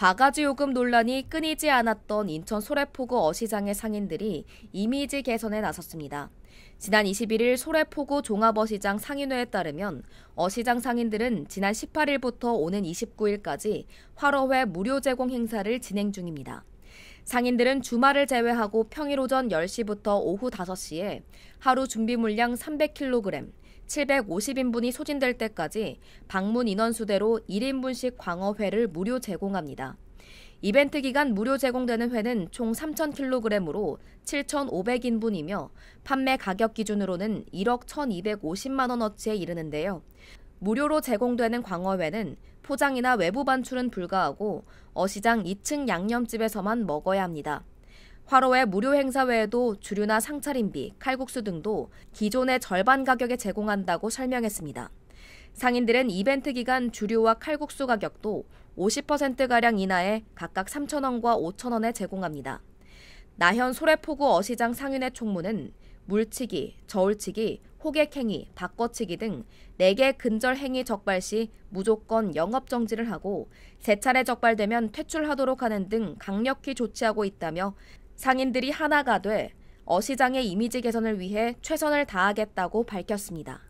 바가지 요금 논란이 끊이지 않았던 인천 소래포구 어시장의 상인들이 이미지 개선에 나섰습니다. 지난 21일 소래포구 종합어시장 상인회에 따르면 어시장 상인들은 지난 18일부터 오는 29일까지 화로회 무료 제공 행사를 진행 중입니다. 상인들은 주말을 제외하고 평일 오전 10시부터 오후 5시에 하루 준비 물량 300kg, 750인분이 소진될 때까지 방문 인원 수대로 1인분씩 광어회를 무료 제공합니다. 이벤트 기간 무료 제공되는 회는 총 3,000kg으로 7,500인분이며 판매 가격 기준으로는 1억 1,250만 원어치에 이르는데요. 무료로 제공되는 광어회는 포장이나 외부 반출은 불가하고 어시장 2층 양념집에서만 먹어야 합니다. 화로의 무료 행사 외에도 주류나 상차림비, 칼국수 등도 기존의 절반 가격에 제공한다고 설명했습니다. 상인들은 이벤트 기간 주류와 칼국수 가격도 50%가량 인하에 각각 3,000원과 5,000원에 제공합니다. 나현 소래포구 어시장 상윤회 총무는 물치기, 저울치기, 호객행위, 바꿔치기 등 4개 근절행위 적발 시 무조건 영업정지를 하고 3 차례 적발되면 퇴출하도록 하는 등 강력히 조치하고 있다며 상인들이 하나가 돼 어시장의 이미지 개선을 위해 최선을 다하겠다고 밝혔습니다.